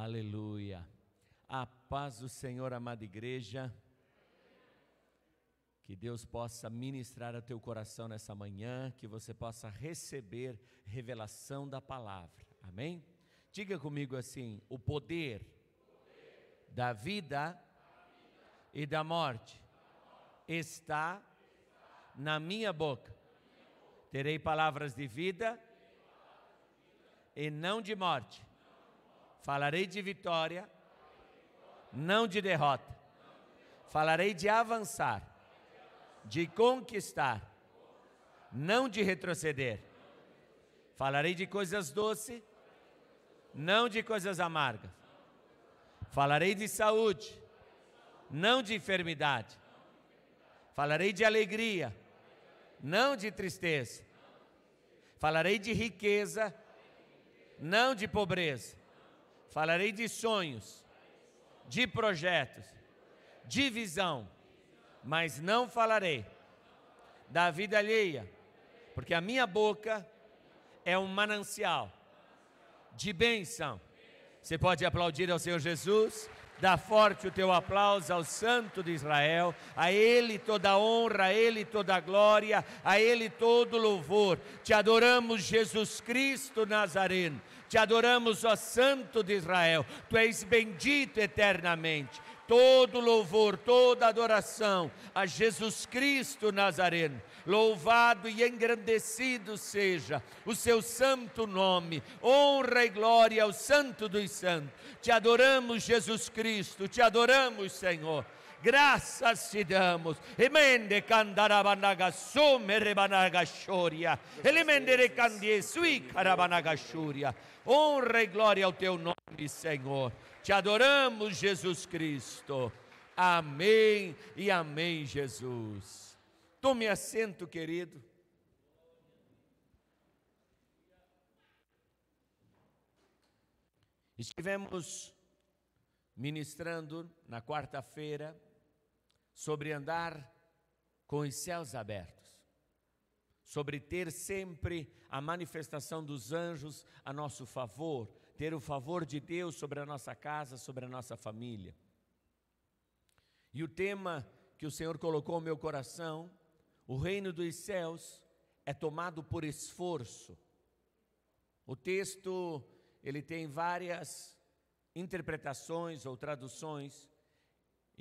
Aleluia. A paz do Senhor, amada igreja. Que Deus possa ministrar ao teu coração nessa manhã, que você possa receber revelação da palavra. Amém? Diga comigo assim: o poder, o poder da, vida da vida e da morte, da morte está, está na minha boca. Na minha boca. Terei palavras de vida, palavras de vida. e não de morte. Falarei de vitória, não de derrota. Falarei de avançar, de conquistar, não de retroceder. Falarei de coisas doces, não de coisas amargas. Falarei de saúde, não de enfermidade. Falarei de alegria, não de tristeza. Falarei de riqueza, não de pobreza. Falarei de sonhos, de projetos, de visão, mas não falarei da vida alheia, porque a minha boca é um manancial de bênção. Você pode aplaudir ao Senhor Jesus? Dá forte o teu aplauso ao Santo de Israel, a Ele toda a honra, a Ele toda a glória, a Ele todo o louvor. Te adoramos, Jesus Cristo Nazareno. Te adoramos, ó Santo de Israel. Tu és bendito eternamente. Todo louvor, toda adoração a Jesus Cristo Nazareno. Louvado e engrandecido seja o seu santo nome. Honra e glória ao Santo dos Santos. Te adoramos, Jesus Cristo. Te adoramos, Senhor graças te damos. Emende candarabanagasome rebanagashoria. Elemendere candiesui carabanagashúria. Honra e glória ao teu nome, Senhor. Te adoramos, Jesus Cristo. Amém e amém, Jesus. Tome assento, querido. Estivemos ministrando na quarta-feira sobre andar com os céus abertos, sobre ter sempre a manifestação dos anjos a nosso favor, ter o favor de Deus sobre a nossa casa, sobre a nossa família. E o tema que o Senhor colocou no meu coração, o reino dos céus, é tomado por esforço. O texto, ele tem várias interpretações ou traduções,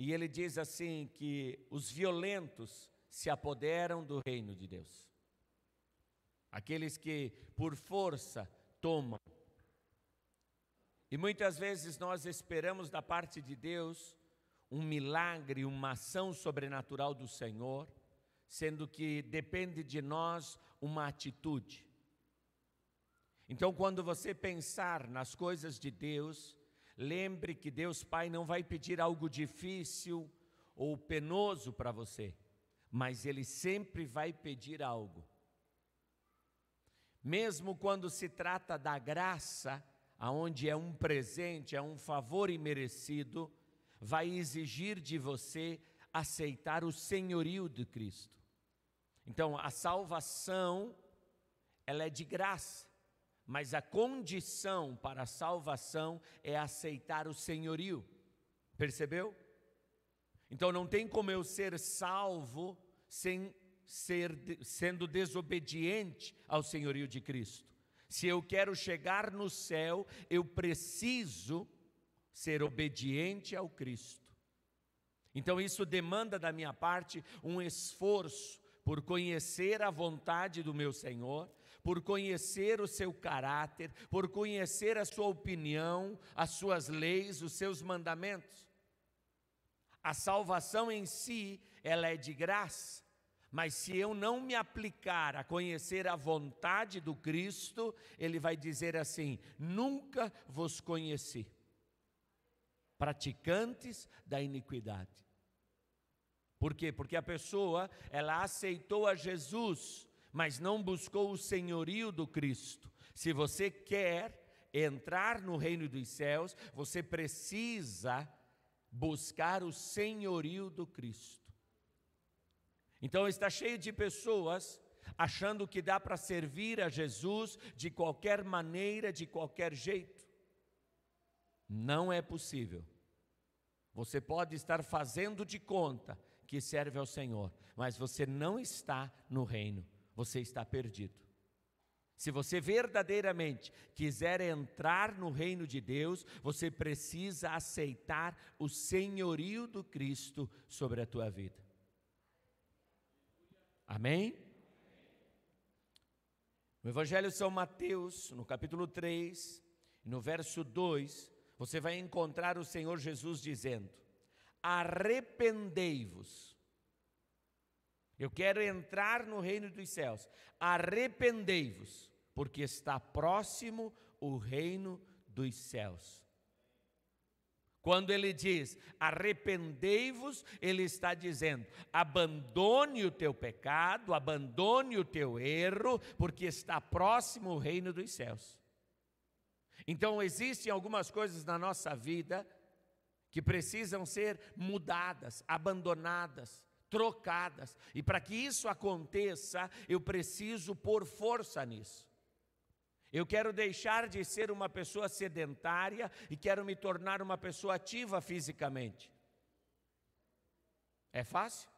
e ele diz assim: que os violentos se apoderam do reino de Deus. Aqueles que por força tomam. E muitas vezes nós esperamos da parte de Deus um milagre, uma ação sobrenatural do Senhor, sendo que depende de nós uma atitude. Então, quando você pensar nas coisas de Deus, Lembre que Deus Pai não vai pedir algo difícil ou penoso para você, mas Ele sempre vai pedir algo. Mesmo quando se trata da graça, aonde é um presente, é um favor imerecido, vai exigir de você aceitar o senhorio de Cristo. Então, a salvação, ela é de graça mas a condição para a salvação é aceitar o senhorio. Percebeu? Então não tem como eu ser salvo sem ser sendo desobediente ao senhorio de Cristo. Se eu quero chegar no céu, eu preciso ser obediente ao Cristo. Então isso demanda da minha parte um esforço por conhecer a vontade do meu Senhor por conhecer o seu caráter, por conhecer a sua opinião, as suas leis, os seus mandamentos. A salvação em si, ela é de graça, mas se eu não me aplicar a conhecer a vontade do Cristo, ele vai dizer assim: nunca vos conheci, praticantes da iniquidade. Por quê? Porque a pessoa, ela aceitou a Jesus mas não buscou o senhorio do Cristo. Se você quer entrar no reino dos céus, você precisa buscar o senhorio do Cristo. Então está cheio de pessoas achando que dá para servir a Jesus de qualquer maneira, de qualquer jeito. Não é possível. Você pode estar fazendo de conta que serve ao Senhor, mas você não está no reino você está perdido. Se você verdadeiramente quiser entrar no reino de Deus, você precisa aceitar o senhorio do Cristo sobre a tua vida. Amém? No Evangelho de São Mateus, no capítulo 3, no verso 2, você vai encontrar o Senhor Jesus dizendo: Arrependei-vos, eu quero entrar no reino dos céus. Arrependei-vos, porque está próximo o reino dos céus. Quando ele diz arrependei-vos, ele está dizendo: abandone o teu pecado, abandone o teu erro, porque está próximo o reino dos céus. Então, existem algumas coisas na nossa vida que precisam ser mudadas, abandonadas, trocadas. E para que isso aconteça, eu preciso pôr força nisso. Eu quero deixar de ser uma pessoa sedentária e quero me tornar uma pessoa ativa fisicamente. É fácil?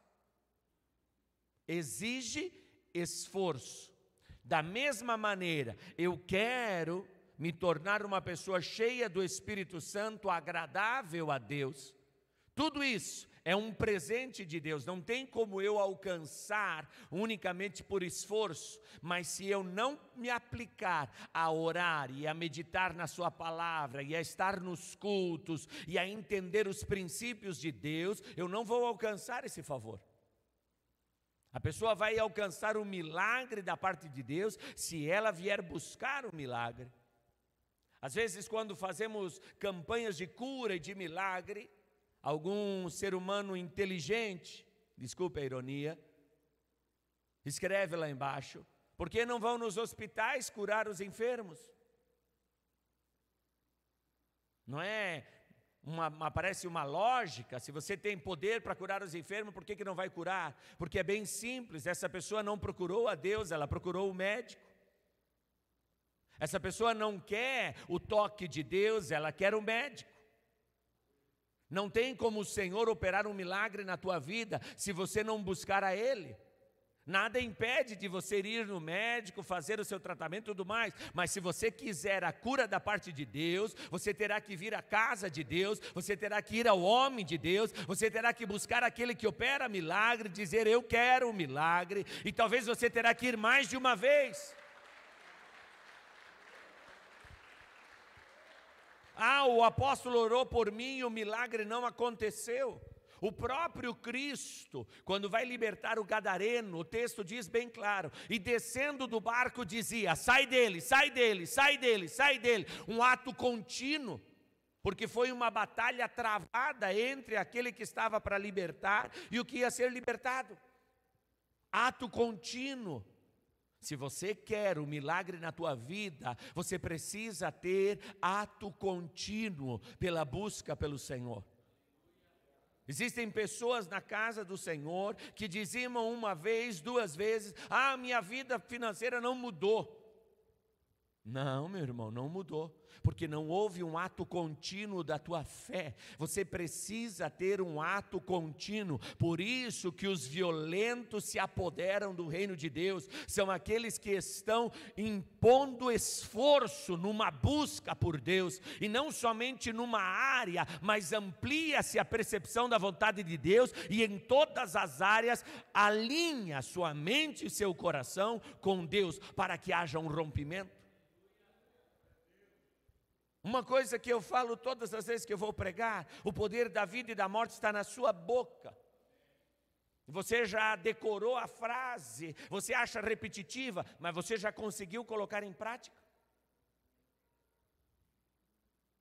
Exige esforço. Da mesma maneira, eu quero me tornar uma pessoa cheia do Espírito Santo, agradável a Deus. Tudo isso é um presente de Deus, não tem como eu alcançar unicamente por esforço, mas se eu não me aplicar a orar e a meditar na Sua palavra e a estar nos cultos e a entender os princípios de Deus, eu não vou alcançar esse favor. A pessoa vai alcançar o milagre da parte de Deus se ela vier buscar o milagre. Às vezes, quando fazemos campanhas de cura e de milagre, algum ser humano inteligente, desculpe a ironia, escreve lá embaixo, por que não vão nos hospitais curar os enfermos? Não é uma, parece uma lógica, se você tem poder para curar os enfermos, por que, que não vai curar? Porque é bem simples, essa pessoa não procurou a Deus, ela procurou o médico. Essa pessoa não quer o toque de Deus, ela quer o médico. Não tem como o Senhor operar um milagre na tua vida se você não buscar a Ele. Nada impede de você ir no médico, fazer o seu tratamento e tudo mais, mas se você quiser a cura da parte de Deus, você terá que vir à casa de Deus, você terá que ir ao homem de Deus, você terá que buscar aquele que opera milagre, dizer eu quero o milagre, e talvez você terá que ir mais de uma vez. Ah, o apóstolo orou por mim e o milagre não aconteceu. O próprio Cristo, quando vai libertar o Gadareno, o texto diz bem claro: e descendo do barco dizia: sai dele, sai dele, sai dele, sai dele. Um ato contínuo, porque foi uma batalha travada entre aquele que estava para libertar e o que ia ser libertado. Ato contínuo, se você quer o um milagre na tua vida, você precisa ter ato contínuo pela busca pelo Senhor. Existem pessoas na casa do Senhor que dizimam uma vez, duas vezes: "Ah, minha vida financeira não mudou". Não, meu irmão, não mudou, porque não houve um ato contínuo da tua fé. Você precisa ter um ato contínuo. Por isso que os violentos se apoderam do reino de Deus, são aqueles que estão impondo esforço numa busca por Deus, e não somente numa área, mas amplia-se a percepção da vontade de Deus e em todas as áreas alinha sua mente e seu coração com Deus para que haja um rompimento uma coisa que eu falo todas as vezes que eu vou pregar: o poder da vida e da morte está na sua boca. Você já decorou a frase, você acha repetitiva, mas você já conseguiu colocar em prática?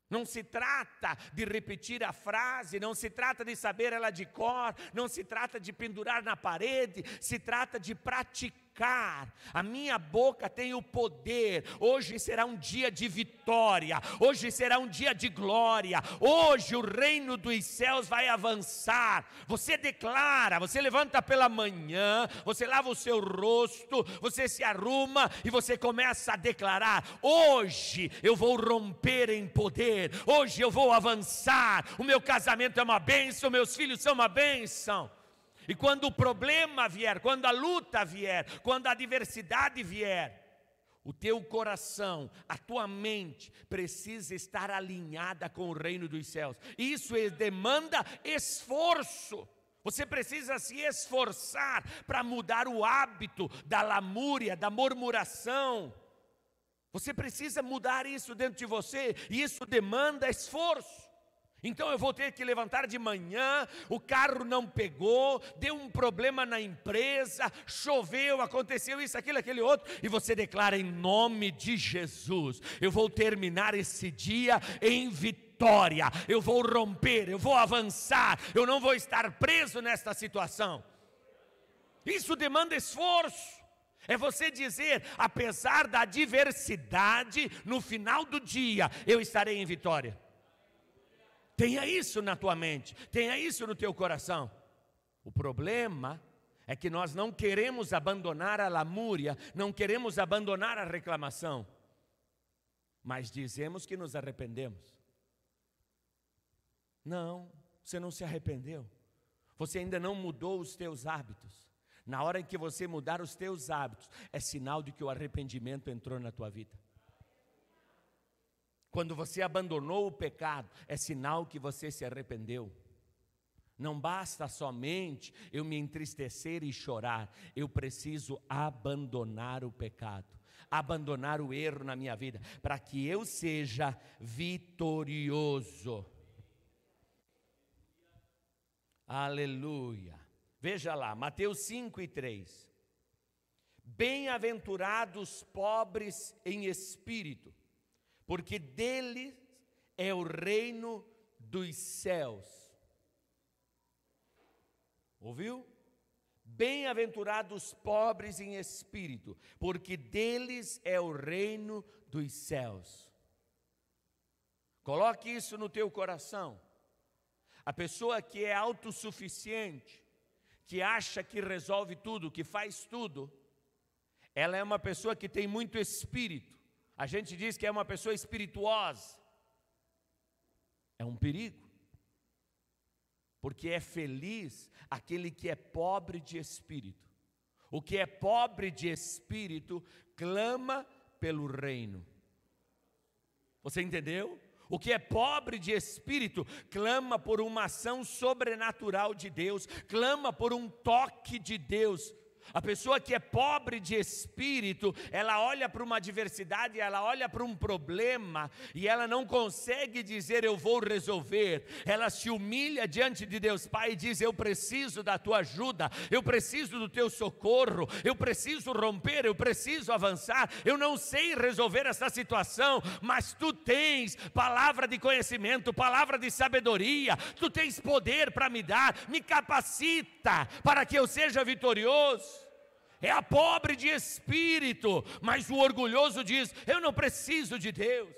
Não se trata de repetir a frase, não se trata de saber ela de cor, não se trata de pendurar na parede, se trata de praticar testificar. A minha boca tem o poder. Hoje será um dia de vitória. Hoje será um dia de glória. Hoje o reino dos céus vai avançar. Você declara, você levanta pela manhã, você lava o seu rosto, você se arruma e você começa a declarar: hoje eu vou romper em poder. Hoje eu vou avançar. O meu casamento é uma bênção, meus filhos são uma bênção. E quando o problema vier, quando a luta vier, quando a adversidade vier, o teu coração, a tua mente precisa estar alinhada com o reino dos céus. Isso é, demanda esforço. Você precisa se esforçar para mudar o hábito da lamúria, da murmuração. Você precisa mudar isso dentro de você, e isso demanda esforço. Então eu vou ter que levantar de manhã, o carro não pegou, deu um problema na empresa, choveu, aconteceu isso, aquilo, aquele outro, e você declara em nome de Jesus: eu vou terminar esse dia em vitória eu vou romper, eu vou avançar, eu não vou estar preso nesta situação. Isso demanda esforço. É você dizer, apesar da adversidade, no final do dia eu estarei em vitória. Tenha isso na tua mente, tenha isso no teu coração. O problema é que nós não queremos abandonar a lamúria, não queremos abandonar a reclamação, mas dizemos que nos arrependemos. Não, você não se arrependeu. Você ainda não mudou os teus hábitos. Na hora em que você mudar os teus hábitos, é sinal de que o arrependimento entrou na tua vida. Quando você abandonou o pecado, é sinal que você se arrependeu. Não basta somente eu me entristecer e chorar, eu preciso abandonar o pecado, abandonar o erro na minha vida, para que eu seja vitorioso. Aleluia. Veja lá, Mateus 5 e 3. Bem-aventurados pobres em espírito, porque dele é o reino dos céus. Ouviu? Bem-aventurados os pobres em espírito, porque deles é o reino dos céus. Coloque isso no teu coração. A pessoa que é autossuficiente, que acha que resolve tudo, que faz tudo, ela é uma pessoa que tem muito espírito. A gente diz que é uma pessoa espirituosa. É um perigo. Porque é feliz aquele que é pobre de espírito. O que é pobre de espírito clama pelo reino. Você entendeu? O que é pobre de espírito clama por uma ação sobrenatural de Deus, clama por um toque de Deus a pessoa que é pobre de espírito, ela olha para uma adversidade, ela olha para um problema e ela não consegue dizer eu vou resolver. Ela se humilha diante de Deus Pai e diz eu preciso da tua ajuda, eu preciso do teu socorro, eu preciso romper, eu preciso avançar. Eu não sei resolver essa situação, mas tu tens palavra de conhecimento, palavra de sabedoria, tu tens poder para me dar, me capacita para que eu seja vitorioso é a pobre de espírito, mas o orgulhoso diz: Eu não preciso de Deus.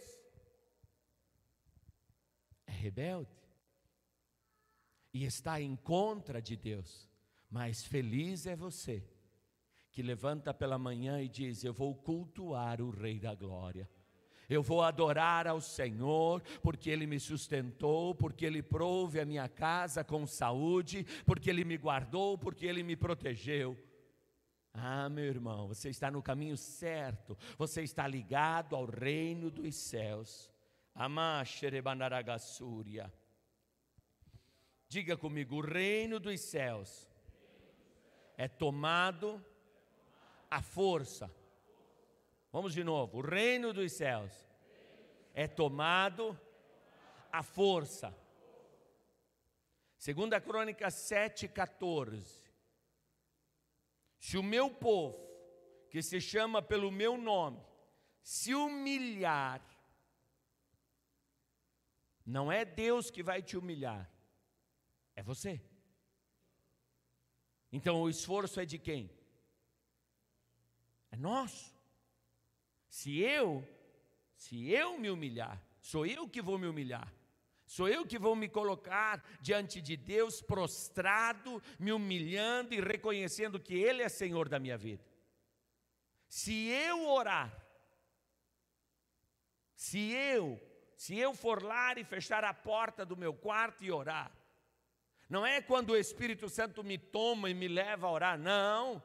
É rebelde e está em contra de Deus, mas feliz é você que levanta pela manhã e diz: Eu vou cultuar o Rei da Glória. Eu vou adorar ao Senhor, porque Ele me sustentou, porque Ele prouve a minha casa com saúde, porque Ele me guardou, porque Ele me protegeu. Ah, meu irmão, você está no caminho certo, você está ligado ao reino dos céus. Amasherebanaragasuria. Diga comigo, o reino dos céus é tomado à força. Vamos de novo, o reino dos céus é tomado à força. Segunda Crônica 7, 14. Se o meu povo, que se chama pelo meu nome, se humilhar, não é Deus que vai te humilhar, é você. Então o esforço é de quem? É nosso. Se eu, se eu me humilhar, sou eu que vou me humilhar. Sou eu que vou me colocar diante de Deus prostrado, me humilhando e reconhecendo que Ele é Senhor da minha vida. Se eu orar, se eu, se eu for lá e fechar a porta do meu quarto e orar, não é quando o Espírito Santo me toma e me leva a orar, não.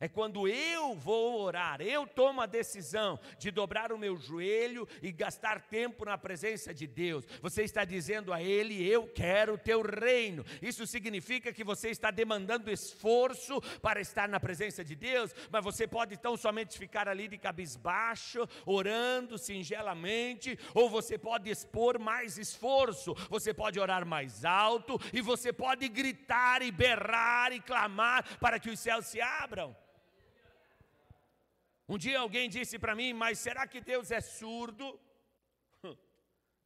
É quando eu vou orar, eu tomo a decisão de dobrar o meu joelho e gastar tempo na presença de Deus. Você está dizendo a Ele: Eu quero o teu reino. Isso significa que você está demandando esforço para estar na presença de Deus, mas você pode então somente ficar ali de cabisbaixo, orando singelamente, ou você pode expor mais esforço, você pode orar mais alto e você pode gritar e berrar e clamar para que os céus se abram. Um dia alguém disse para mim, mas será que Deus é surdo?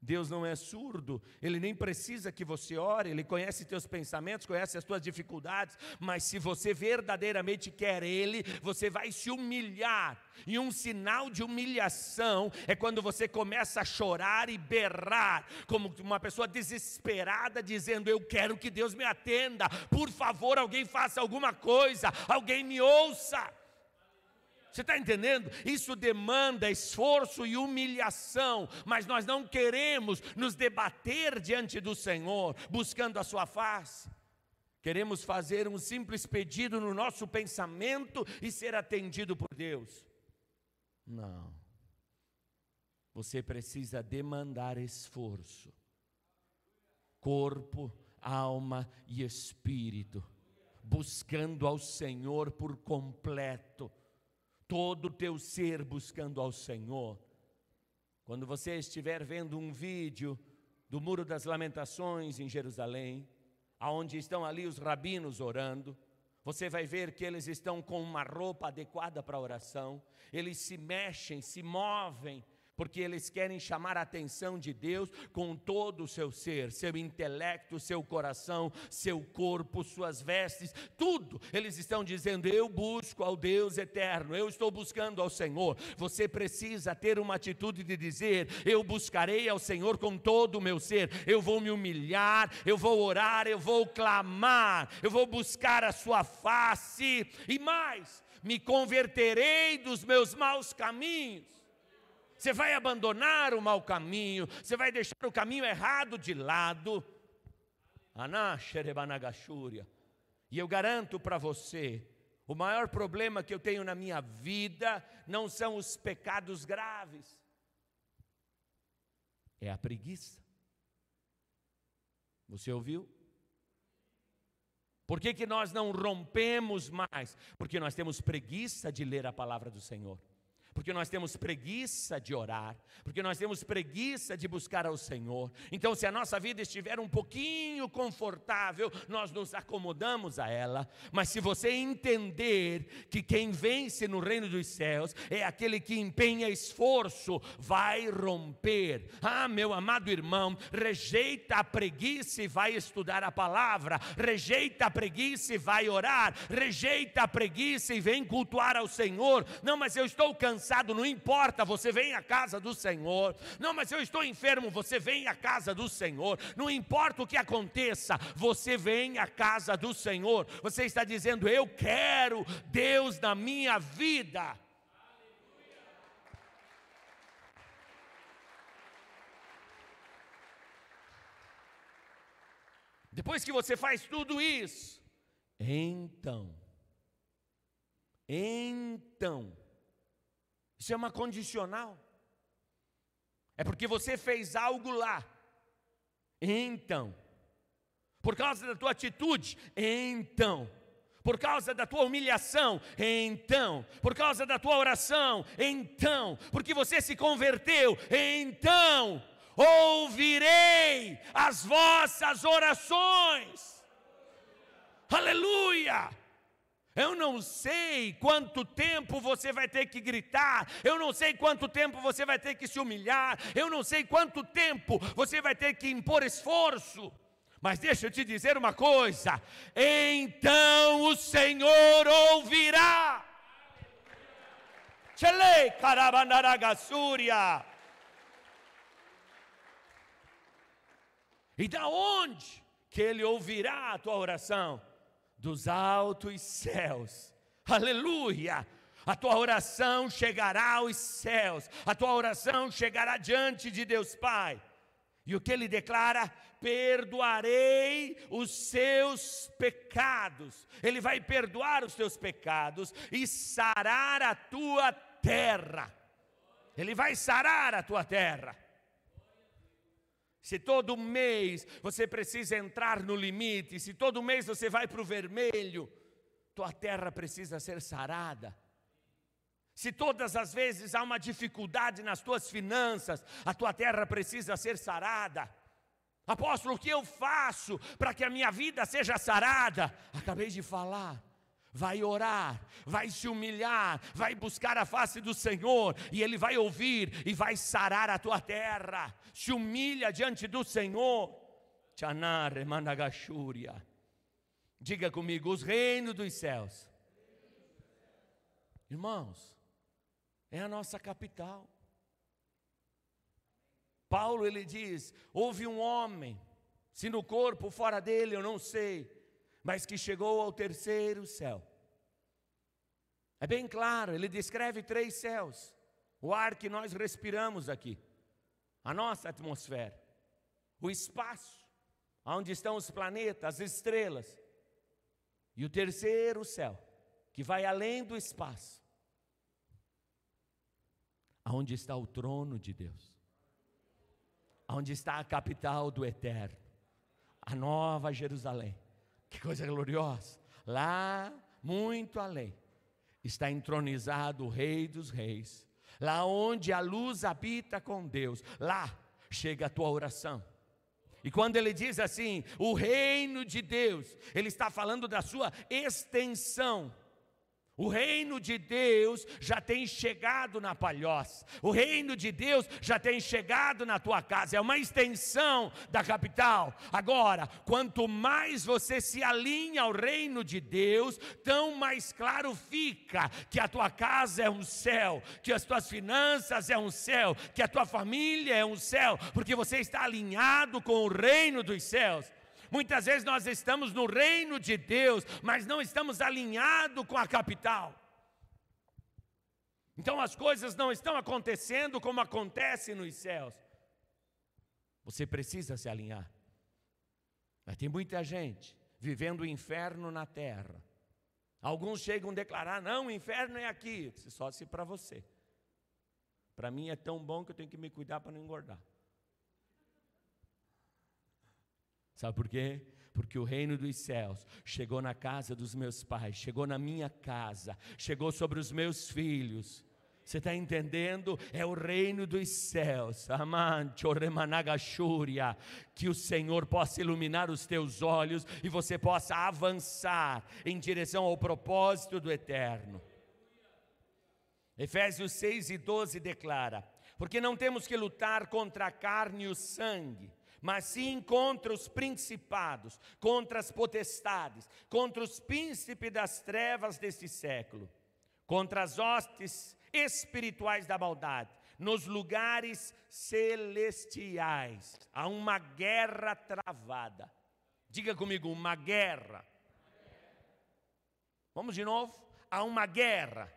Deus não é surdo, Ele nem precisa que você ore, Ele conhece teus pensamentos, conhece as tuas dificuldades, mas se você verdadeiramente quer Ele, você vai se humilhar, e um sinal de humilhação é quando você começa a chorar e berrar, como uma pessoa desesperada, dizendo: Eu quero que Deus me atenda, por favor, alguém faça alguma coisa, alguém me ouça. Você está entendendo? Isso demanda esforço e humilhação, mas nós não queremos nos debater diante do Senhor, buscando a sua face. Queremos fazer um simples pedido no nosso pensamento e ser atendido por Deus. Não. Você precisa demandar esforço. Corpo, alma e espírito, buscando ao Senhor por completo todo o teu ser buscando ao Senhor. Quando você estiver vendo um vídeo do Muro das Lamentações em Jerusalém, aonde estão ali os rabinos orando, você vai ver que eles estão com uma roupa adequada para a oração, eles se mexem, se movem, porque eles querem chamar a atenção de Deus com todo o seu ser, seu intelecto, seu coração, seu corpo, suas vestes, tudo. Eles estão dizendo: Eu busco ao Deus eterno, eu estou buscando ao Senhor. Você precisa ter uma atitude de dizer: Eu buscarei ao Senhor com todo o meu ser, eu vou me humilhar, eu vou orar, eu vou clamar, eu vou buscar a sua face e mais, me converterei dos meus maus caminhos você vai abandonar o mau caminho, você vai deixar o caminho errado de lado. Anaxerebanagachúria. E eu garanto para você, o maior problema que eu tenho na minha vida não são os pecados graves, é a preguiça. Você ouviu? Por que, que nós não rompemos mais? Porque nós temos preguiça de ler a palavra do Senhor porque nós temos preguiça de orar, porque nós temos preguiça de buscar ao Senhor. Então, se a nossa vida estiver um pouquinho confortável, nós nos acomodamos a ela. Mas se você entender que quem vence no reino dos céus é aquele que empenha esforço, vai romper. Ah, meu amado irmão, rejeita a preguiça e vai estudar a palavra, rejeita a preguiça e vai orar, rejeita a preguiça e vem cultuar ao Senhor. Não, mas eu estou cansado cansado, não importa, você vem à casa do Senhor. Não, mas eu estou enfermo, você vem à casa do Senhor. Não importa o que aconteça, você vem à casa do Senhor. Você está dizendo: Eu quero Deus na minha vida. Depois que você faz tudo isso, então, então, isso é uma condicional. É porque você fez algo lá. Então. Por causa da tua atitude, então. Por causa da tua humilhação, então. Por causa da tua oração, então. Porque você se converteu, então. Ouvirei as vossas orações. Aleluia! Eu não sei quanto tempo você vai ter que gritar, eu não sei quanto tempo você vai ter que se humilhar, eu não sei quanto tempo você vai ter que impor esforço. Mas deixa eu te dizer uma coisa: então o Senhor ouvirá. Chelei Carabanaragassúria. E da onde que ele ouvirá a tua oração? dos altos céus. Aleluia! A tua oração chegará aos céus, a tua oração chegará diante de Deus Pai. E o que ele declara? Perdoarei os seus pecados. Ele vai perdoar os teus pecados e sarar a tua terra. Ele vai sarar a tua terra. Se todo mês você precisa entrar no limite, se todo mês você vai para o vermelho, tua terra precisa ser sarada. Se todas as vezes há uma dificuldade nas tuas finanças, a tua terra precisa ser sarada. Apóstolo, o que eu faço para que a minha vida seja sarada? Acabei de falar vai orar, vai se humilhar, vai buscar a face do Senhor, e Ele vai ouvir e vai sarar a tua terra. Se humilha diante do Senhor. Chanare Managashúria. Diga comigo, os reinos dos céus. Irmãos, é a nossa capital. Paulo ele diz: houve um homem, se no corpo, fora dele, eu não sei mas que chegou ao terceiro céu. É bem claro, ele descreve três céus: o ar que nós respiramos aqui, a nossa atmosfera, o espaço, onde estão os planetas, as estrelas, e o terceiro céu, que vai além do espaço, aonde está o trono de Deus, aonde está a capital do eterno, a nova Jerusalém que coisa gloriosa! Lá, muito além, está entronizado o Rei dos Reis. Lá onde a luz habita com Deus, lá chega a tua oração. E quando ele diz assim, o reino de Deus, ele está falando da sua extensão. O reino de Deus já tem chegado na palhoça. O reino de Deus já tem chegado na tua casa. É uma extensão da capital. Agora, quanto mais você se alinha ao reino de Deus, tão mais claro fica que a tua casa é um céu, que as tuas finanças é um céu, que a tua família é um céu, porque você está alinhado com o reino dos céus. Muitas vezes nós estamos no reino de Deus, mas não estamos alinhados com a capital. Então as coisas não estão acontecendo como acontece nos céus. Você precisa se alinhar. Mas tem muita gente vivendo o inferno na terra. Alguns chegam a declarar: não, o inferno é aqui. Só se para você. Para mim é tão bom que eu tenho que me cuidar para não engordar. Sabe por quê? Porque o reino dos céus chegou na casa dos meus pais, chegou na minha casa, chegou sobre os meus filhos. Você está entendendo? É o reino dos céus. Amante, Oremanagashúria. Que o Senhor possa iluminar os teus olhos e você possa avançar em direção ao propósito do eterno. Efésios 6 e 12 declara: Porque não temos que lutar contra a carne e o sangue mas sim contra os principados, contra as potestades, contra os príncipes das trevas deste século, contra as hostes espirituais da maldade, nos lugares celestiais. Há uma guerra travada. Diga comigo, uma guerra. Vamos de novo? Há uma guerra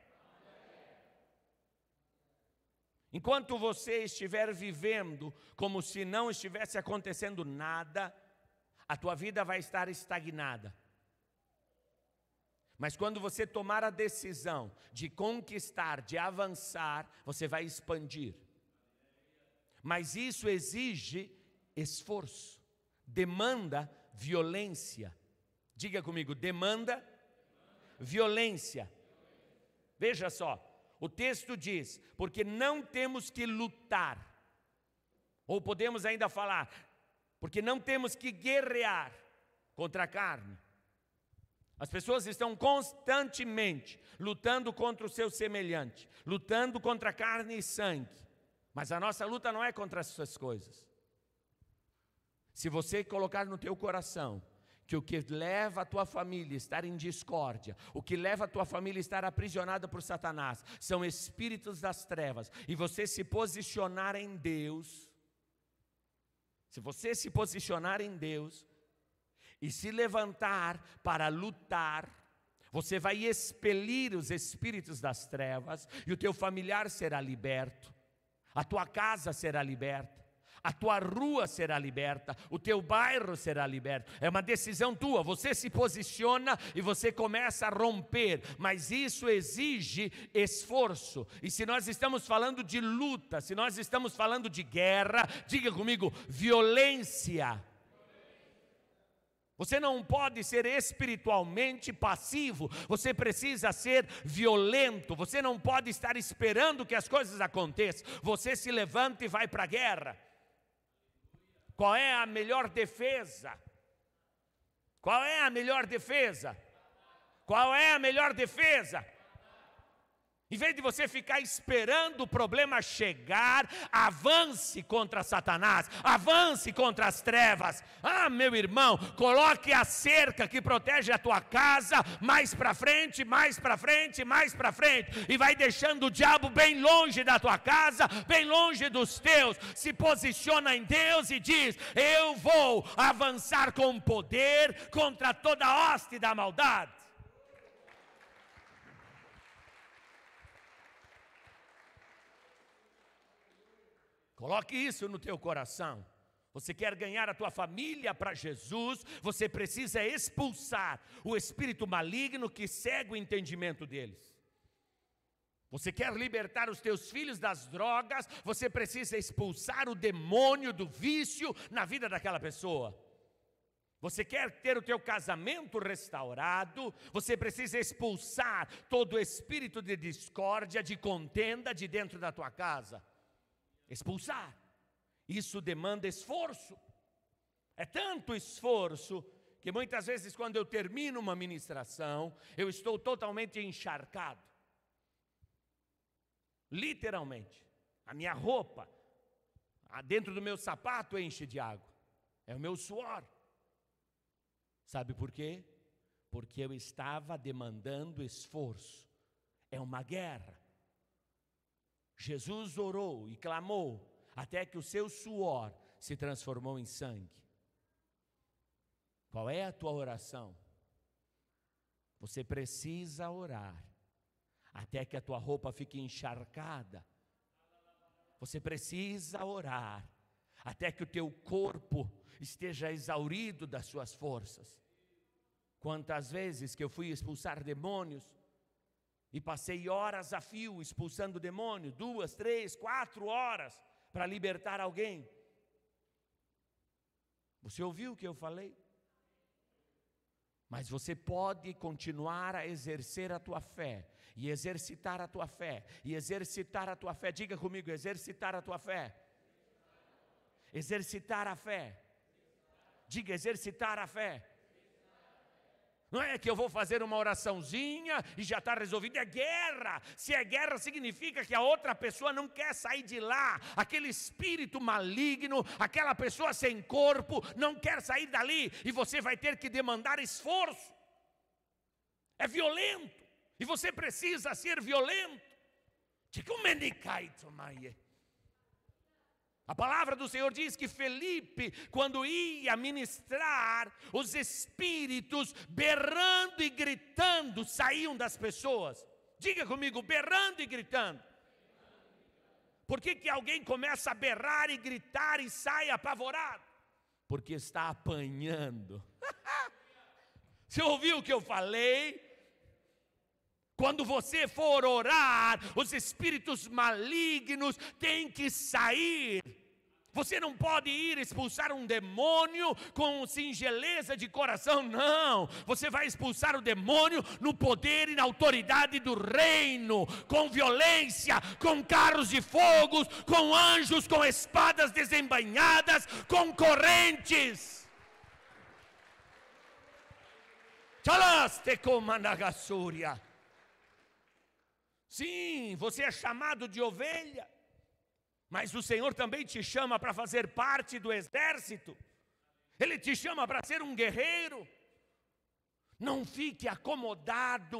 Enquanto você estiver vivendo como se não estivesse acontecendo nada, a tua vida vai estar estagnada. Mas quando você tomar a decisão de conquistar, de avançar, você vai expandir. Mas isso exige esforço, demanda violência. Diga comigo, demanda violência. Veja só, o texto diz: porque não temos que lutar, ou podemos ainda falar, porque não temos que guerrear contra a carne. As pessoas estão constantemente lutando contra o seu semelhante, lutando contra carne e sangue, mas a nossa luta não é contra essas coisas. Se você colocar no teu coração que o que leva a tua família a estar em discórdia, o que leva a tua família a estar aprisionada por Satanás, são espíritos das trevas. E você se posicionar em Deus, se você se posicionar em Deus e se levantar para lutar, você vai expelir os espíritos das trevas e o teu familiar será liberto, a tua casa será liberta a tua rua será liberta, o teu bairro será liberto. É uma decisão tua, você se posiciona e você começa a romper, mas isso exige esforço. E se nós estamos falando de luta, se nós estamos falando de guerra, diga comigo, violência. Você não pode ser espiritualmente passivo, você precisa ser violento, você não pode estar esperando que as coisas aconteçam. Você se levanta e vai para a guerra. Qual é a melhor defesa? Qual é a melhor defesa? Qual é a melhor defesa? Em vez de você ficar esperando o problema chegar, avance contra Satanás, avance contra as trevas. Ah, meu irmão, coloque a cerca que protege a tua casa mais para frente, mais para frente, mais para frente, e vai deixando o diabo bem longe da tua casa, bem longe dos teus. Se posiciona em Deus e diz: Eu vou avançar com poder contra toda a hoste da maldade. Coloque isso no teu coração. Você quer ganhar a tua família para Jesus, você precisa expulsar o espírito maligno que cega o entendimento deles. Você quer libertar os teus filhos das drogas, você precisa expulsar o demônio do vício na vida daquela pessoa. Você quer ter o teu casamento restaurado, você precisa expulsar todo o espírito de discórdia, de contenda de dentro da tua casa expulsar. Isso demanda esforço. É tanto esforço que muitas vezes, quando eu termino uma ministração, eu estou totalmente encharcado. Literalmente. A minha roupa, dentro do meu sapato, enche de água. É o meu suor. Sabe por quê? Porque eu estava demandando esforço. É uma guerra. Jesus orou e clamou até que o seu suor se transformou em sangue. Qual é a tua oração? Você precisa orar até que a tua roupa fique encharcada. Você precisa orar até que o teu corpo esteja exaurido das suas forças. Quantas vezes que eu fui expulsar demônios e passei horas a fio expulsando o demônio duas, três, quatro horas para libertar alguém. Você ouviu o que eu falei? Mas você pode continuar a exercer a tua fé, e exercitar a tua fé, e exercitar a tua fé. Diga comigo: exercitar a tua fé. Exercitar a fé. Diga: exercitar a fé. Não é que eu vou fazer uma oraçãozinha e já está resolvido. É guerra. Se é guerra, significa que a outra pessoa não quer sair de lá. Aquele espírito maligno, aquela pessoa sem corpo, não quer sair dali. E você vai ter que demandar esforço. É violento. E você precisa ser violento. Ticumenicai a palavra do Senhor diz que Felipe, quando ia ministrar, os espíritos berrando e gritando saíam das pessoas. Diga comigo, berrando e gritando. Por que, que alguém começa a berrar e gritar e sai apavorado? Porque está apanhando. Você ouviu o que eu falei? Quando você for orar, os espíritos malignos têm que sair. Você não pode ir expulsar um demônio com singeleza de coração, não. Você vai expulsar o demônio no poder e na autoridade do reino, com violência, com carros de fogo, com anjos, com espadas desembainhadas, com correntes. Chalaste com Managassúria. Sim, você é chamado de ovelha, mas o Senhor também te chama para fazer parte do exército, Ele te chama para ser um guerreiro. Não fique acomodado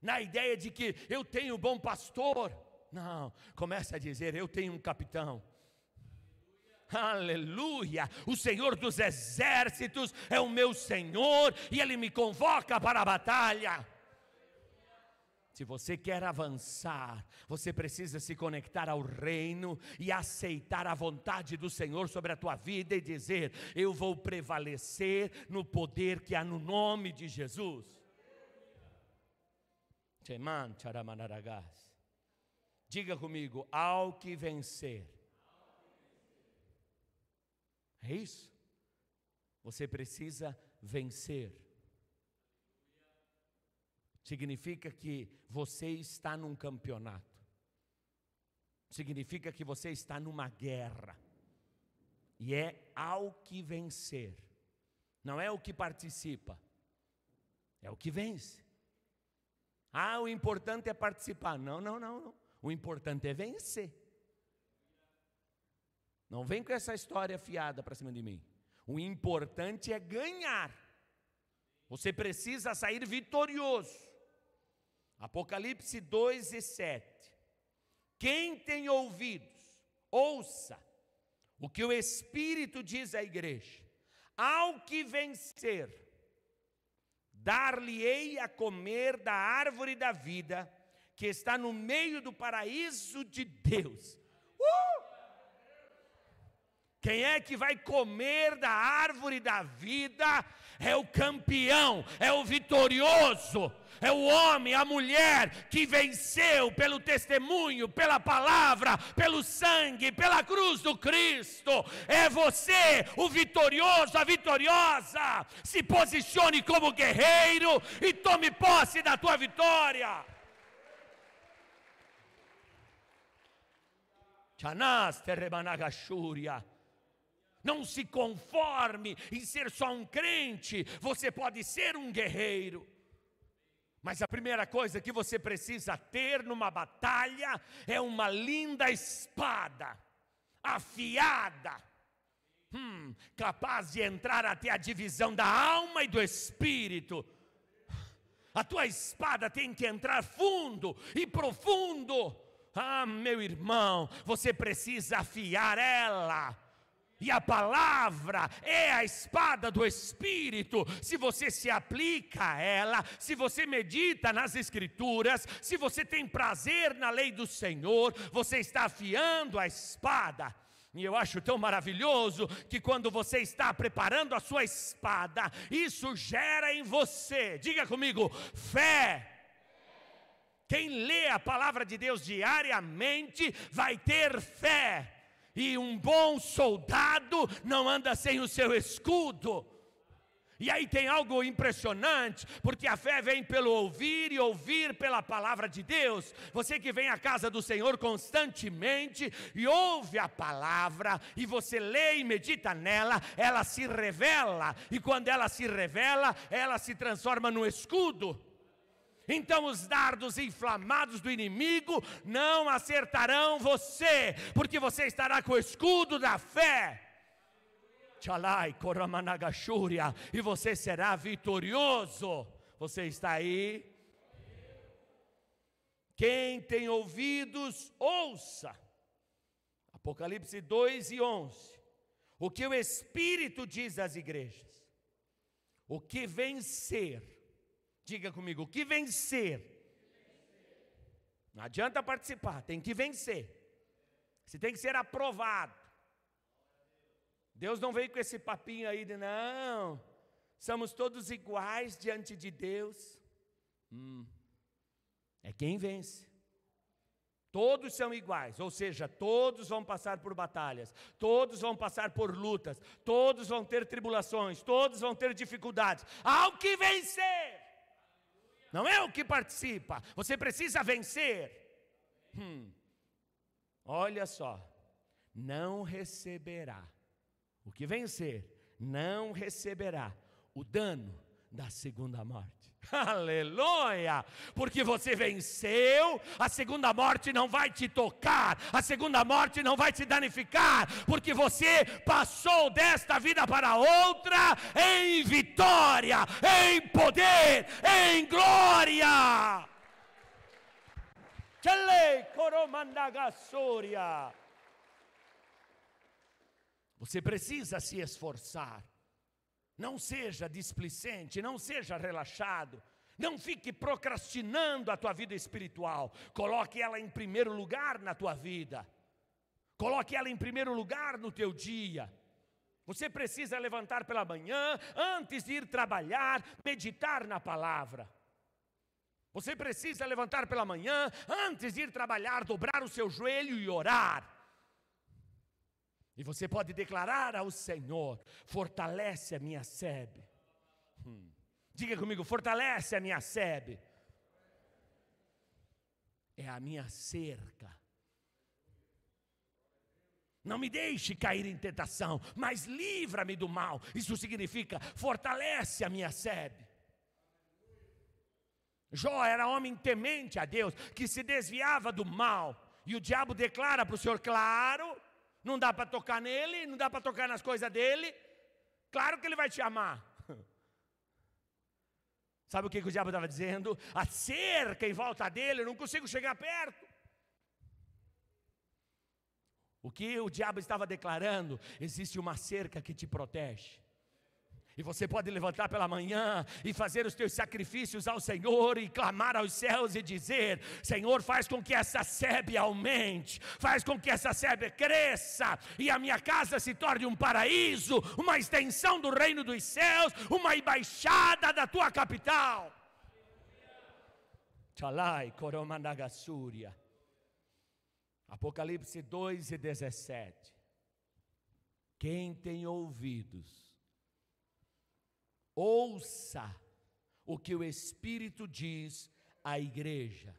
na ideia de que eu tenho um bom pastor. Não, comece a dizer: eu tenho um capitão. Aleluia! O Senhor dos exércitos é o meu Senhor e Ele me convoca para a batalha. Se você quer avançar, você precisa se conectar ao reino e aceitar a vontade do Senhor sobre a tua vida e dizer: Eu vou prevalecer no poder que há no nome de Jesus. Diga comigo: Ao que vencer. É isso. Você precisa vencer significa que você está num campeonato, significa que você está numa guerra, e é ao que vencer, não é o que participa, é o que vence. Ah, o importante é participar. Não, não, não, não. O importante é vencer. Não vem com essa história fiada para cima de mim. O importante é ganhar. Você precisa sair vitorioso. Apocalipse 2 e 7. Quem tem ouvidos, ouça o que o Espírito diz à igreja. Ao que vencer, dar-lhe-ei a comer da árvore da vida que está no meio do paraíso de Deus. Uh! Quem é que vai comer da árvore da vida é o campeão, é o vitorioso é o homem, a mulher que venceu pelo testemunho, pela palavra, pelo sangue, pela cruz do Cristo. É você, o vitorioso, a vitoriosa. Se posicione como guerreiro e tome posse da tua vitória. Não se conforme em ser só um crente, você pode ser um guerreiro. Mas a primeira coisa que você precisa ter numa batalha é uma linda espada, afiada, hum, capaz de entrar até a divisão da alma e do espírito. A tua espada tem que entrar fundo e profundo. Ah, meu irmão, você precisa afiar ela e a palavra é a espada do Espírito. Se você se aplica a ela, se você medita nas Escrituras, se você tem prazer na lei do Senhor, você está afiando a espada. E eu acho tão maravilhoso que quando você está preparando a sua espada, isso gera em você, diga comigo, fé. Quem lê a palavra de Deus diariamente vai ter fé. E um bom soldado não anda sem o seu escudo. E aí tem algo impressionante, porque a fé vem pelo ouvir e ouvir pela palavra de Deus. Você que vem à casa do Senhor constantemente e ouve a palavra, e você lê e medita nela, ela se revela, e quando ela se revela, ela se transforma no escudo. Então os dardos inflamados do inimigo não acertarão você, porque você estará com o escudo da fé. Tchalai, e você será vitorioso. Você está aí? Quem tem ouvidos, ouça. Apocalipse 2 e 11. O que o Espírito diz às igrejas? O que vencer Diga comigo, que vencer. Não adianta participar, tem que vencer. Você tem que ser aprovado. Deus não veio com esse papinho aí de não, somos todos iguais diante de Deus. Hum, é quem vence. Todos são iguais, ou seja, todos vão passar por batalhas, todos vão passar por lutas, todos vão ter tribulações, todos vão ter dificuldades. Ao que vencer! não é o que participa, você precisa vencer. Hum. Olha só, não receberá o que vencer, não receberá o dano da segunda morte. Aleluia! Porque você venceu, a segunda morte não vai te tocar, a segunda morte não vai te danificar, porque você passou desta vida para outra em vitória, em poder, em glória. Você precisa se esforçar. Não seja displicente, não seja relaxado. Não fique procrastinando a tua vida espiritual. Coloque ela em primeiro lugar na tua vida. Coloque ela em primeiro lugar no teu dia. Você precisa levantar pela manhã, antes de ir trabalhar, meditar na palavra. Você precisa levantar pela manhã, antes de ir trabalhar, dobrar o seu joelho e orar. E você pode declarar ao Senhor: fortalece a minha sebe. Hum. Diga comigo: fortalece a minha sebe. É a minha cerca. Não me deixe cair em tentação, mas livra-me do mal. Isso significa: fortalece a minha sebe. Jó era homem temente a Deus, que se desviava do mal. E o diabo declara para o Senhor: claro, não dá para tocar nele, não dá para tocar nas coisas dele. Claro que ele vai te amar. Sabe o que, que o diabo estava dizendo? A cerca em volta dele, eu não consigo chegar perto. O que o diabo estava declarando? Existe uma cerca que te protege. E você pode levantar pela manhã e fazer os teus sacrifícios ao Senhor e clamar aos céus e dizer: Senhor, faz com que essa sebe aumente, faz com que essa sebe cresça e a minha casa se torne um paraíso, uma extensão do reino dos céus, uma embaixada da tua capital. Chalai Koromanagasuria. Apocalipse 2 e 17. Quem tem ouvidos, Ouça o que o Espírito diz à igreja,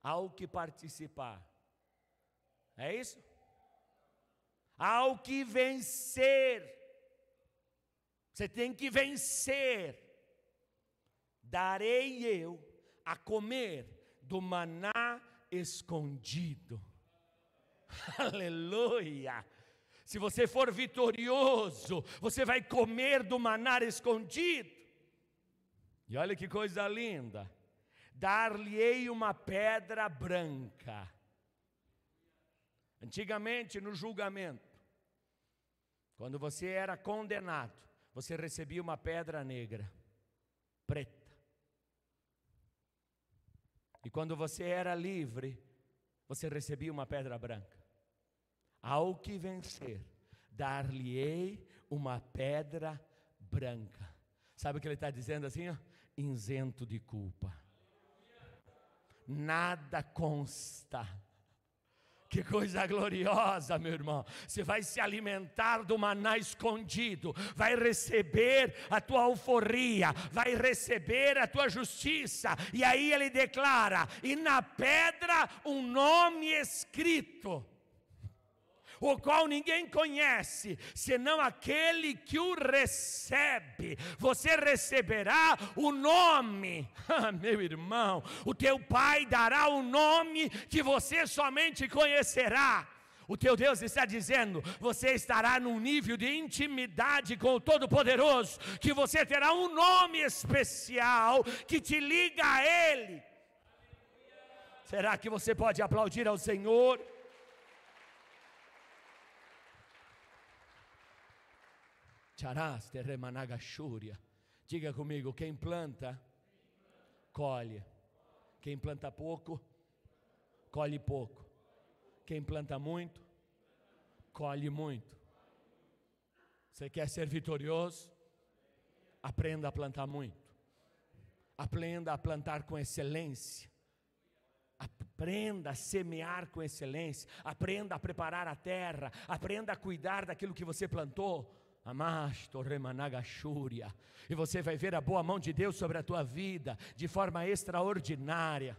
ao que participar. É isso? Ao que vencer. Você tem que vencer. Darei eu a comer do maná escondido. Aleluia! Se você for vitorioso, você vai comer do manar escondido. E olha que coisa linda. Dar-lhe-ei uma pedra branca. Antigamente, no julgamento, quando você era condenado, você recebia uma pedra negra, preta. E quando você era livre, você recebia uma pedra branca. Ao que vencer, dar-lhe-ei uma pedra branca. Sabe o que ele está dizendo assim? Ó? Isento de culpa. Nada consta. Que coisa gloriosa, meu irmão. Você vai se alimentar do maná escondido, vai receber a tua alforria, vai receber a tua justiça. E aí ele declara: e na pedra um nome escrito o qual ninguém conhece, senão aquele que o recebe. Você receberá o nome, ah, meu irmão, o teu Pai dará o nome que você somente conhecerá. O teu Deus está dizendo: você estará num nível de intimidade com o Todo-Poderoso, que você terá um nome especial que te liga a Ele. Será que você pode aplaudir ao Senhor? Charaste remanagachúria. Diga comigo, quem planta, colhe. Quem planta pouco, colhe pouco. Quem planta muito, colhe muito. Você quer ser vitorioso? Aprenda a plantar muito. Aprenda a plantar com excelência. Aprenda a semear com excelência. Aprenda a preparar a terra. Aprenda a cuidar daquilo que você plantou Amasto remanagachúria. E você vai ver a boa mão de Deus sobre a tua vida de forma extraordinária.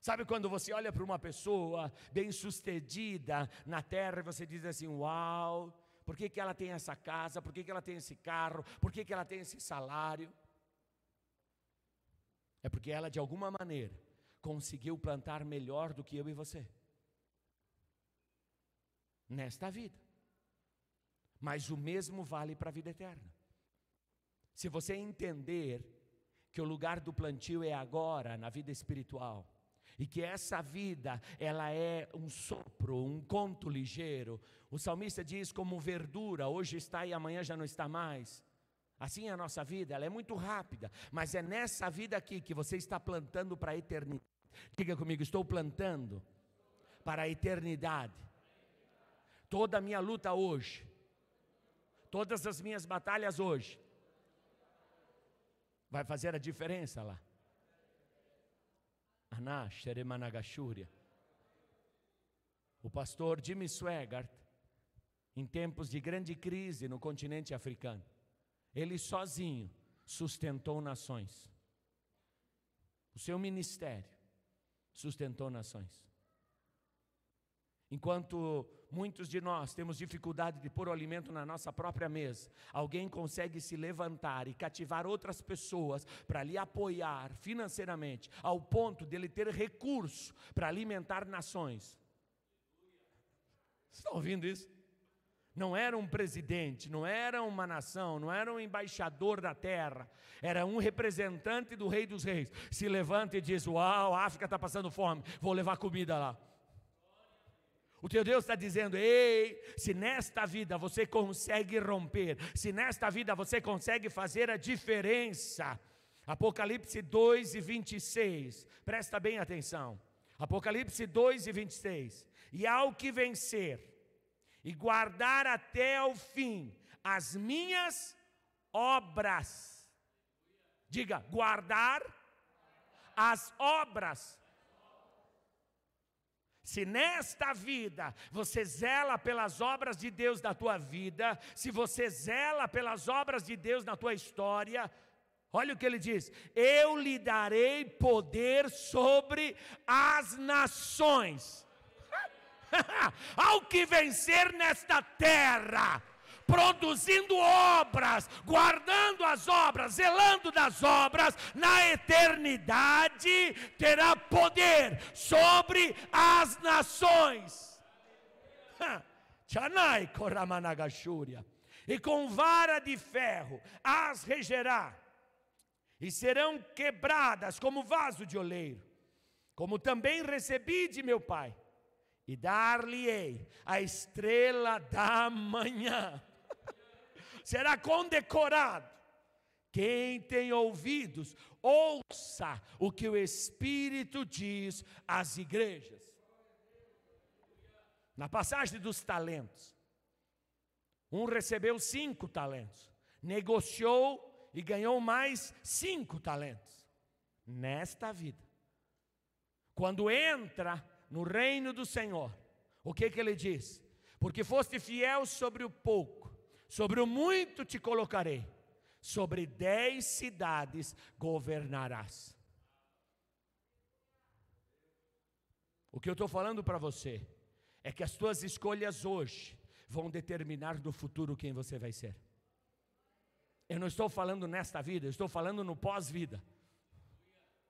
Sabe quando você olha para uma pessoa bem sucedida na terra e você diz assim: Uau, por que, que ela tem essa casa? Por que, que ela tem esse carro? Por que, que ela tem esse salário? É porque ela, de alguma maneira, conseguiu plantar melhor do que eu e você nesta vida. Mas o mesmo vale para a vida eterna. Se você entender que o lugar do plantio é agora, na vida espiritual, e que essa vida, ela é um sopro, um conto ligeiro. O salmista diz como verdura, hoje está e amanhã já não está mais. Assim é a nossa vida, ela é muito rápida, mas é nessa vida aqui que você está plantando para a eternidade. Diga comigo, estou plantando para a eternidade. Toda a minha luta hoje Todas as minhas batalhas hoje vai fazer a diferença lá. Aná, Sheremanagashúria. O pastor Jimmy Swaggart, em tempos de grande crise no continente africano, ele sozinho sustentou nações. O seu ministério sustentou nações. Enquanto Muitos de nós temos dificuldade de pôr o alimento na nossa própria mesa. Alguém consegue se levantar e cativar outras pessoas para lhe apoiar financeiramente, ao ponto dele ter recurso para alimentar nações. Vocês estão ouvindo isso? Não era um presidente, não era uma nação, não era um embaixador da terra, era um representante do Rei dos Reis. Se levanta e diz: Uau, a África está passando fome, vou levar comida lá. O teu Deus está dizendo: ei, se nesta vida você consegue romper, se nesta vida você consegue fazer a diferença. Apocalipse 2 e 26, presta bem atenção. Apocalipse 2 e 26. E ao que vencer e guardar até o fim as minhas obras, diga, guardar as obras se nesta vida você zela pelas obras de Deus na tua vida, se você zela pelas obras de Deus na tua história, olha o que ele diz: Eu lhe darei poder sobre as nações. Ao que vencer nesta terra, produzindo obras, guardando as obras, zelando das obras, na eternidade terá poder sobre as nações. Chanai Koramanagashúria. E com vara de ferro as regerá, e serão quebradas como vaso de oleiro, como também recebi de meu pai, e dar-lhe-ei a estrela da manhã será condecorado. Quem tem ouvidos, ouça o que o Espírito diz às igrejas. Na passagem dos talentos, um recebeu cinco talentos, negociou e ganhou mais cinco talentos. Nesta vida, quando entra no reino do Senhor, o que, que ele diz? Porque foste fiel sobre o pouco sobre o muito te colocarei, sobre dez cidades governarás. O que eu estou falando para você é que as tuas escolhas hoje vão determinar do futuro quem você vai ser. Eu não estou falando nesta vida, eu estou falando no pós-vida.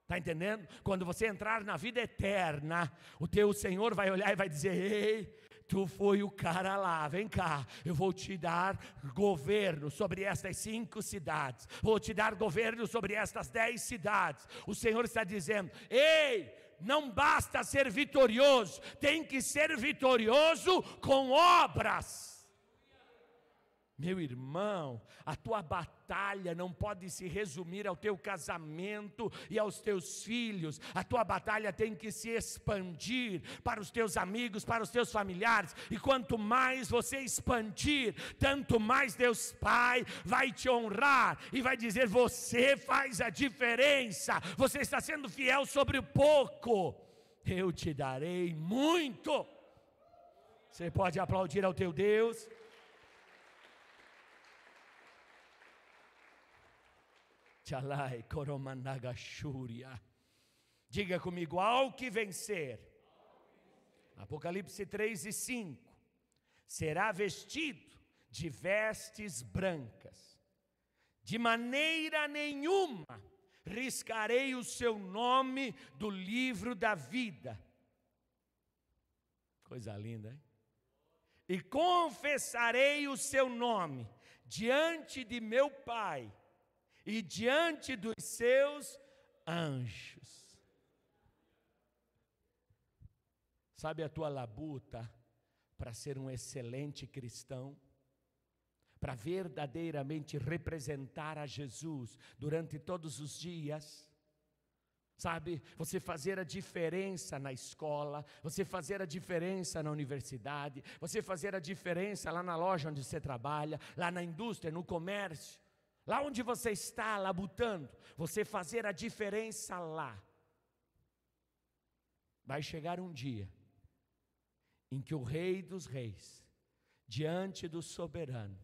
Está entendendo? Quando você entrar na vida eterna, o teu Senhor vai olhar e vai dizer: Ei, tu foi o cara lá, vem cá, eu vou te dar governo sobre estas cinco cidades, vou te dar governo sobre estas dez cidades. O Senhor está dizendo: ei, não basta ser vitorioso, tem que ser vitorioso com obras. Meu irmão, a tua batalha não pode se resumir ao teu casamento e aos teus filhos. A tua batalha tem que se expandir para os teus amigos, para os teus familiares. E quanto mais você expandir, tanto mais Deus Pai vai te honrar e vai dizer: Você faz a diferença, você está sendo fiel sobre o pouco. Eu te darei muito. Você pode aplaudir ao teu Deus. Tchalai Koromanagashúria. Diga comigo, ao que vencer. Apocalipse 3 e 5. Será vestido de vestes brancas. De maneira nenhuma riscarei o seu nome do livro da vida. Coisa linda, hein? E confessarei o seu nome diante de meu Pai e diante dos seus anjos. Sabe a tua labuta para ser um excelente cristão? Para verdadeiramente representar a Jesus durante todos os dias? Sabe, você fazer a diferença na escola, você fazer a diferença na universidade, você fazer a diferença lá na loja onde você trabalha, lá na indústria, no comércio lá onde você está labutando, você fazer a diferença lá. Vai chegar um dia em que o Rei dos Reis, diante do soberano,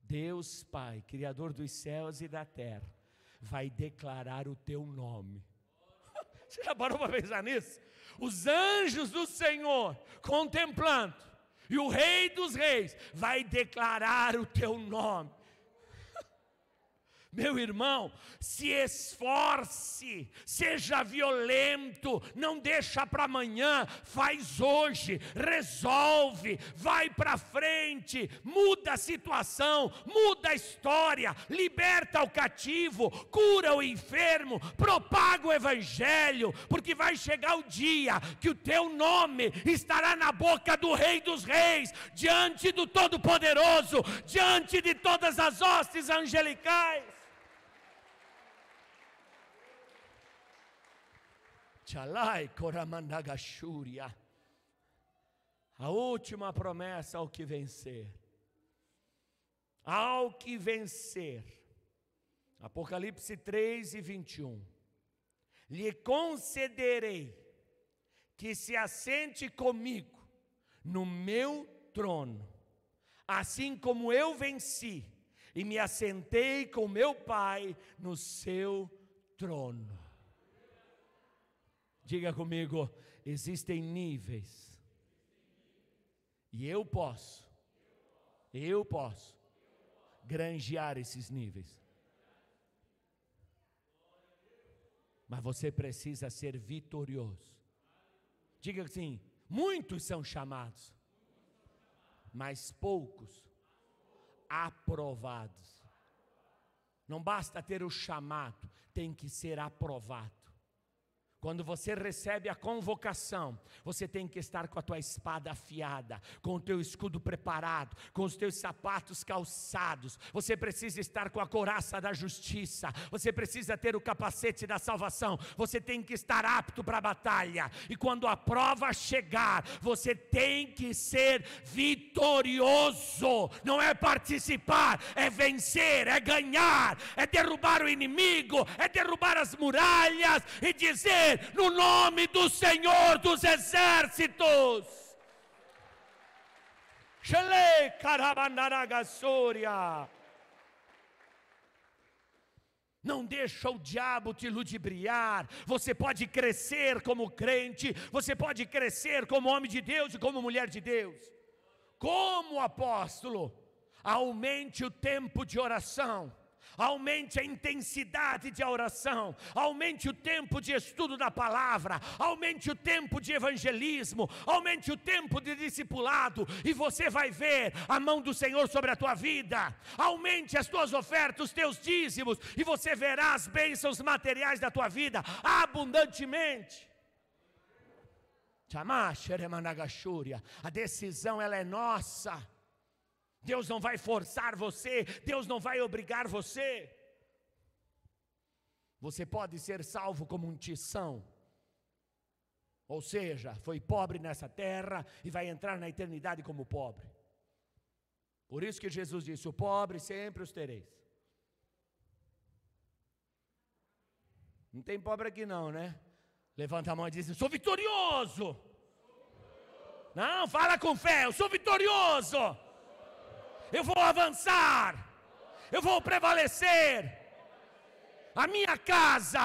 Deus Pai, Criador dos céus e da terra, vai declarar o teu nome. Você já parou para pensar nisso? Os anjos do Senhor contemplando, e o Rei dos Reis vai declarar o teu nome. Meu irmão, se esforce, seja violento, não deixa para amanhã, faz hoje, resolve, vai para frente, muda a situação, muda a história, liberta o cativo, cura o enfermo, propaga o evangelho, porque vai chegar o dia que o teu nome estará na boca do Rei dos Reis, diante do Todo-Poderoso, diante de todas as hostes angelicais. Shalai Koramandagashúria. A última promessa ao que vencer. Ao que vencer. Apocalipse 3 e 21. Lhe concederei que se assente comigo no meu trono, assim como eu venci e me assentei com meu Pai no seu trono. Diga comigo, existem níveis. E eu posso, eu posso granjear esses níveis. Mas você precisa ser vitorioso. Diga assim: muitos são chamados, mas poucos aprovados. Não basta ter o chamado, tem que ser aprovado. Quando você recebe a convocação, você tem que estar com a tua espada afiada, com o teu escudo preparado, com os teus sapatos calçados. Você precisa estar com a coraça da justiça. Você precisa ter o capacete da salvação. Você tem que estar apto para a batalha. E quando a prova chegar, você tem que ser vitorioso. Não é participar, é vencer, é ganhar, é derrubar o inimigo, é derrubar as muralhas e dizer no nome do Senhor dos Exércitos. Não deixa o diabo te ludibriar. Você pode crescer como crente, você pode crescer como homem de Deus e como mulher de Deus. Como apóstolo, aumente o tempo de oração aumente a intensidade de oração, aumente o tempo de estudo da palavra, aumente o tempo de evangelismo, aumente o tempo de discipulado, e você vai ver a mão do Senhor sobre a tua vida. Aumente as tuas ofertas, os teus dízimos, e você verá as bênçãos materiais da tua vida abundantemente. A decisão ela é nossa. Deus não vai forçar você, Deus não vai obrigar você. Você pode ser salvo como um tição. Ou seja, foi pobre nessa terra e vai entrar na eternidade como pobre. Por isso que Jesus disse: O pobre sempre os tereis. Não tem pobre aqui, não, né? Levanta a mão e diz: Sou vitorioso. Sou vitorioso. Não, fala com fé: Eu sou vitorioso eu vou avançar, eu vou prevalecer. A minha casa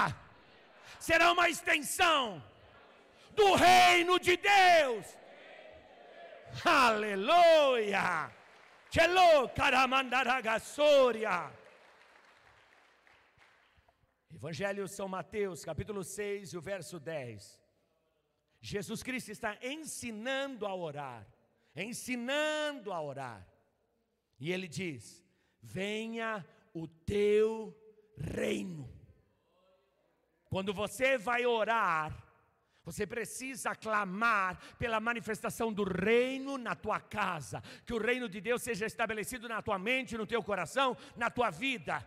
será uma extensão do reino de Deus. Aleluia! Chelo caramandaragasoria. Evangelho São Mateus, capítulo 6, o verso 10. Jesus Cristo está ensinando a orar, ensinando a orar. E ele diz: Venha o teu reino. Quando você vai orar, você precisa clamar pela manifestação do reino na tua casa, que o reino de Deus seja estabelecido na tua mente, no teu coração, na tua vida.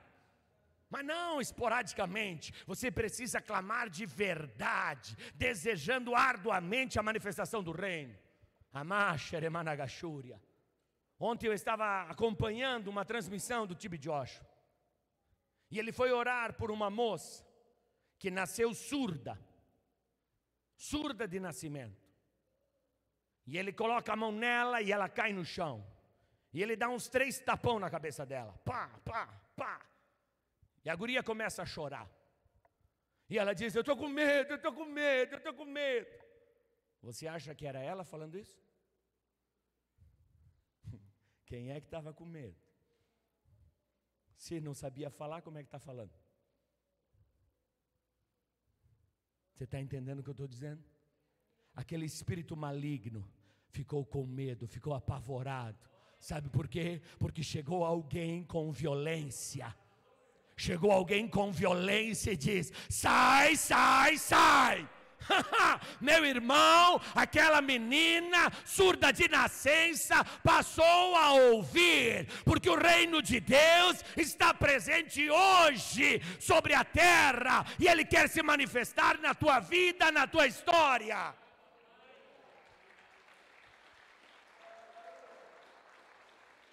Mas não esporadicamente, você precisa clamar de verdade, desejando arduamente a manifestação do reino. Amá, Xeremanagachúria. Ontem eu estava acompanhando uma transmissão do Tibi Joshua. E ele foi orar por uma moça que nasceu surda, surda de nascimento. E ele coloca a mão nela e ela cai no chão. E ele dá uns três tapão na cabeça dela. Pá, pá, pá. E a guria começa a chorar. E ela diz: Eu estou com medo, eu estou com medo, eu estou com medo. Você acha que era ela falando isso? Quem é que estava com medo? Se não sabia falar, como é que está falando? Você está entendendo o que eu estou dizendo? Aquele espírito maligno ficou com medo, ficou apavorado. Sabe por quê? Porque chegou alguém com violência. Chegou alguém com violência e diz: sai, sai, sai. Meu irmão, aquela menina surda de nascença passou a ouvir, porque o reino de Deus está presente hoje sobre a terra e ele quer se manifestar na tua vida, na tua história.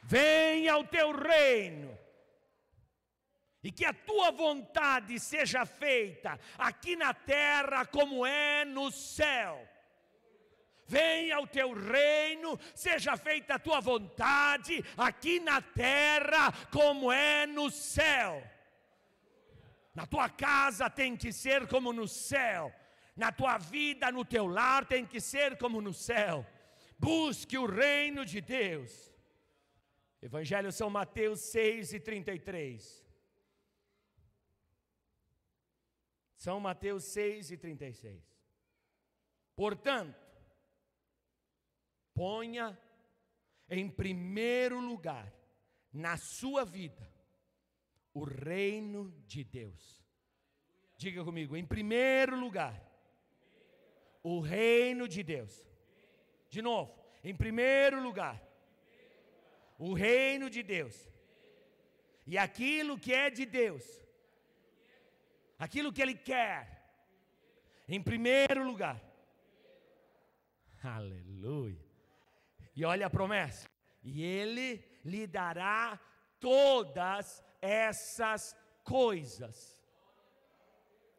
Venha o teu reino e que a tua vontade seja feita aqui na terra como é no céu. Venha o teu reino, seja feita a tua vontade aqui na terra como é no céu. Na tua casa tem que ser como no céu. Na tua vida, no teu lar tem que ser como no céu. Busque o reino de Deus. Evangelho São Mateus 6 e 33. São Mateus 6 e 36. Portanto, ponha em primeiro lugar na sua vida o reino de Deus. Diga comigo, em primeiro lugar, o reino de Deus. De novo, em primeiro lugar, o reino de Deus. E aquilo que é de Deus aquilo que Ele quer, em primeiro lugar. Aleluia. E olha a promessa: e Ele lhe dará todas essas coisas.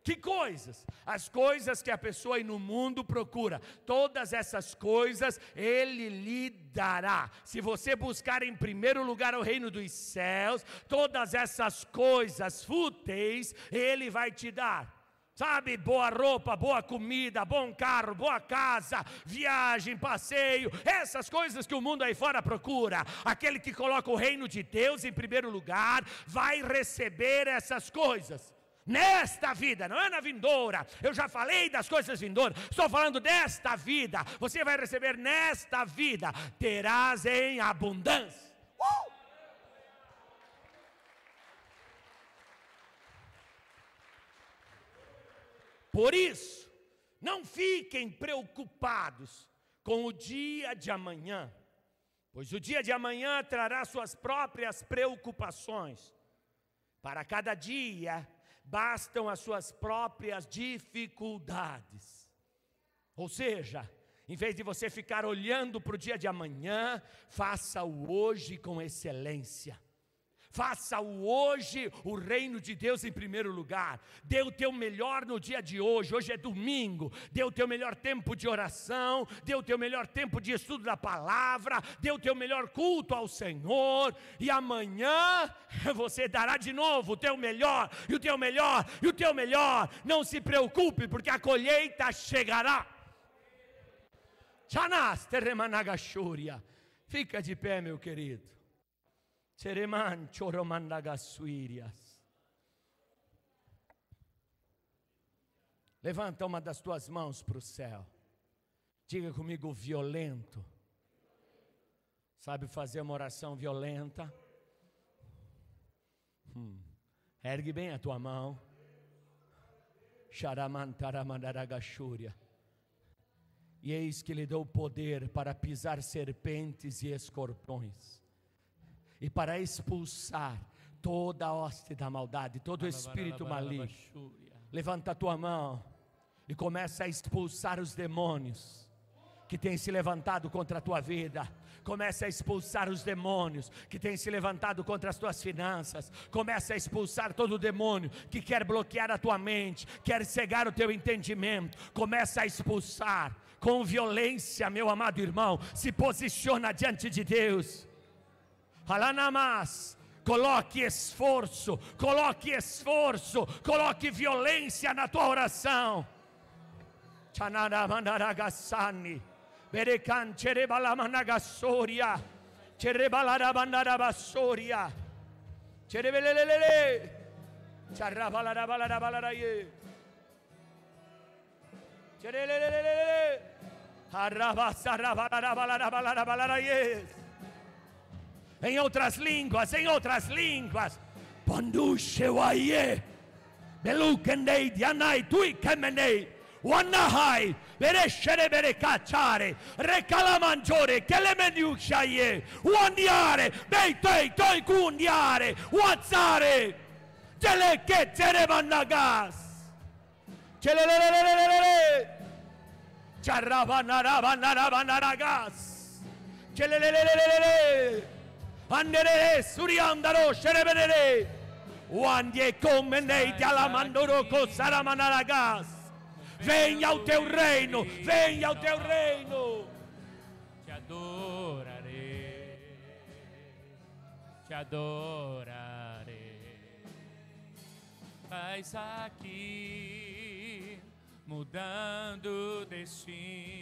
Que coisas? As coisas que a pessoa aí no mundo procura, todas essas coisas Ele lhe dará. Se você buscar em primeiro lugar o reino dos céus, todas essas coisas fúteis, Ele vai te dar. Sabe, boa roupa, boa comida, bom carro, boa casa, viagem, passeio, essas coisas que o mundo aí fora procura. Aquele que coloca o reino de Deus em primeiro lugar vai receber essas coisas nesta vida, não é na vindoura. Eu já falei das coisas vindouras, estou falando desta vida. Você vai receber nesta vida, terás em abundância. Uh! Por isso, não fiquem preocupados com o dia de amanhã, pois o dia de amanhã trará suas próprias preocupações. Para cada dia bastam as suas próprias dificuldades. Ou seja, em vez de você ficar olhando para o dia de amanhã, faça o hoje com excelência. Faça-o hoje o reino de Deus em primeiro lugar. Dê o teu melhor no dia de hoje. Hoje é domingo. Dê o teu melhor tempo de oração. Dê o teu melhor tempo de estudo da palavra. Dê o teu melhor culto ao Senhor. E amanhã você dará de novo o teu melhor, e o teu melhor, e o teu melhor. Não se preocupe, porque a colheita chegará. Chanas terremanagashuria, Fica de pé, meu querido. Sereman choromandagasuirias. Levanta uma das tuas mãos para o céu. Diga comigo, violento. Sabe fazer uma oração violenta? Hum. Ergue bem a tua mão. Xaramantaramandaragashuria. E eis que lhe o poder para pisar serpentes e escorpiões e para expulsar toda a hoste da maldade, todo o espírito maligno. Levanta a tua mão e começa a expulsar os demônios que têm se levantado contra a tua vida. Começa a expulsar os demônios que têm se levantado contra as tuas finanças. Começa a expulsar todo o demônio que quer bloquear a tua mente, quer cegar o teu entendimento. Começa a expulsar com violência, meu amado irmão. Se posiciona diante de Deus. Alanamas. Coloque esforço, coloque esforço, coloque violência na tua oração. Chanaramandaragassani, Berekan Cherebalamanagasoria, Cherebalaramandarabasoria, Cherebelelele, Charabalarabalarabalaraye, Cherelelelele, Arabasarabalarabalarabalarabalaraye. en otras lenguas, en otras lenguas. Pandushe waye. Belukendei dianai tui kemenei. Wanahai, berescere bere cacciare, recala mangiore, che le meniusciaie, uandiare, bei tei tei cundiare, uazzare, ce le che ce ne vanno gas, ce le le le le le le le, ce ravanaravanaravanaragas, ce le le le le le le le, Anderere, Suriandaro, Xereberere. Wandie comeneite alamandoroco saramanaragás. Venha ao teu reino, venha ao teu reino. Te adorarei, te adorarei. Faz aqui, mudando destino